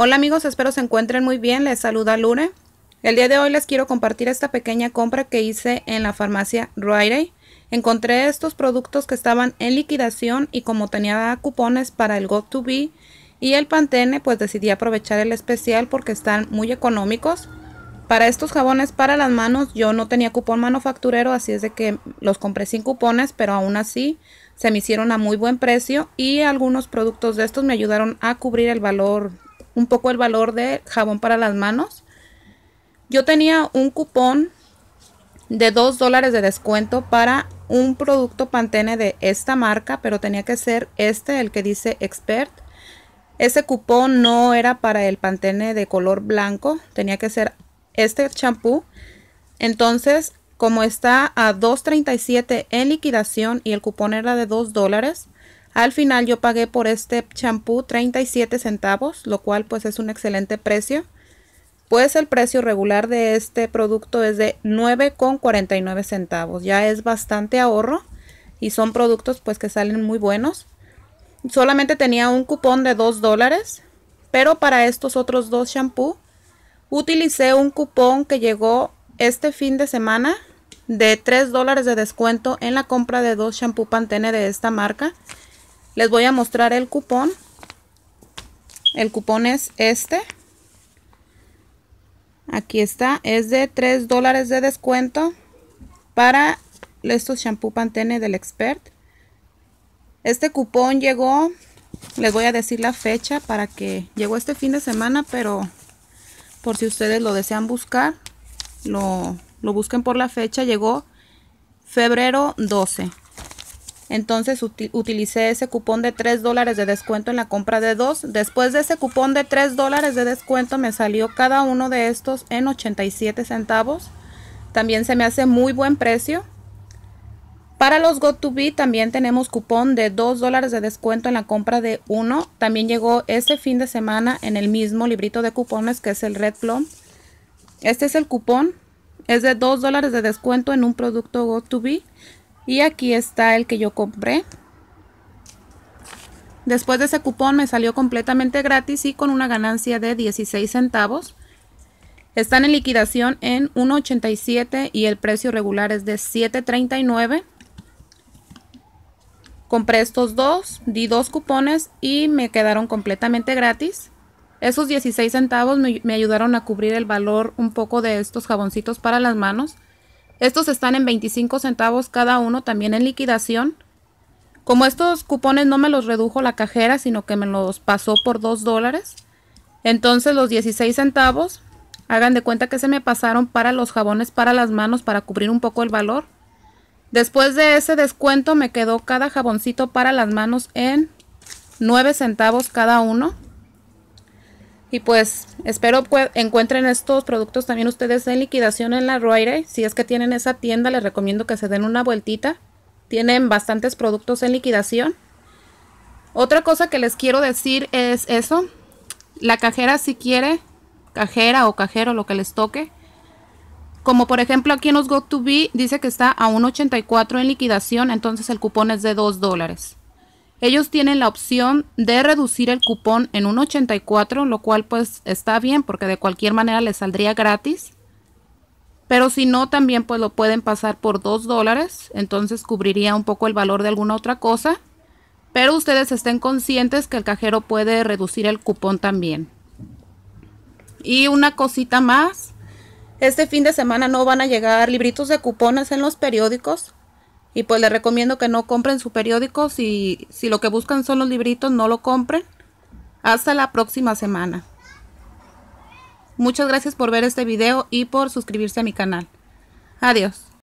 Hola amigos, espero se encuentren muy bien. Les saluda Lune. El día de hoy les quiero compartir esta pequeña compra que hice en la farmacia Rite Encontré estos productos que estaban en liquidación y como tenía cupones para el be y el Pantene, pues decidí aprovechar el especial porque están muy económicos. Para estos jabones para las manos yo no tenía cupón manufacturero, así es de que los compré sin cupones, pero aún así se me hicieron a muy buen precio y algunos productos de estos me ayudaron a cubrir el valor un poco el valor de jabón para las manos. Yo tenía un cupón de 2 dólares de descuento para un producto Pantene de esta marca, pero tenía que ser este, el que dice Expert. Ese cupón no era para el Pantene de color blanco, tenía que ser este champú. Entonces, como está a 2.37 en liquidación y el cupón era de 2 dólares, al final yo pagué por este champú 37 centavos, lo cual pues es un excelente precio. Pues el precio regular de este producto es de 9,49 centavos. Ya es bastante ahorro y son productos pues que salen muy buenos. Solamente tenía un cupón de 2 dólares, pero para estos otros dos champú utilicé un cupón que llegó este fin de semana de 3 dólares de descuento en la compra de dos champú Pantene de esta marca. Les voy a mostrar el cupón. El cupón es este. Aquí está. Es de 3 dólares de descuento para estos shampoo Pantene del Expert. Este cupón llegó, les voy a decir la fecha para que llegó este fin de semana, pero por si ustedes lo desean buscar, lo, lo busquen por la fecha, llegó febrero 12. Entonces utilicé ese cupón de 3 dólares de descuento en la compra de dos. Después de ese cupón de 3 dólares de descuento me salió cada uno de estos en 87 centavos. También se me hace muy buen precio. Para los GoToBe también tenemos cupón de 2 dólares de descuento en la compra de uno. También llegó ese fin de semana en el mismo librito de cupones que es el Red Plum. Este es el cupón. Es de 2 dólares de descuento en un producto GoToBe y aquí está el que yo compré después de ese cupón me salió completamente gratis y con una ganancia de 16 centavos están en liquidación en 1.87 y el precio regular es de 7.39 compré estos dos di dos cupones y me quedaron completamente gratis esos 16 centavos me, me ayudaron a cubrir el valor un poco de estos jaboncitos para las manos estos están en 25 centavos cada uno, también en liquidación. Como estos cupones no me los redujo la cajera, sino que me los pasó por 2 dólares. Entonces los 16 centavos, hagan de cuenta que se me pasaron para los jabones para las manos para cubrir un poco el valor. Después de ese descuento me quedó cada jaboncito para las manos en 9 centavos cada uno. Y pues espero pues, encuentren estos productos también ustedes en liquidación en la Roire. Si es que tienen esa tienda, les recomiendo que se den una vueltita. Tienen bastantes productos en liquidación. Otra cosa que les quiero decir es eso. La cajera si quiere, cajera o cajero, lo que les toque. Como por ejemplo aquí en los Go2B dice que está a 1.84 en liquidación, entonces el cupón es de 2 dólares ellos tienen la opción de reducir el cupón en un 84, lo cual pues está bien porque de cualquier manera les saldría gratis. Pero si no, también pues lo pueden pasar por 2 dólares, entonces cubriría un poco el valor de alguna otra cosa. Pero ustedes estén conscientes que el cajero puede reducir el cupón también. Y una cosita más, este fin de semana no van a llegar libritos de cupones en los periódicos, y pues les recomiendo que no compren su periódico. Si, si lo que buscan son los libritos, no lo compren. Hasta la próxima semana. Muchas gracias por ver este video y por suscribirse a mi canal. Adiós.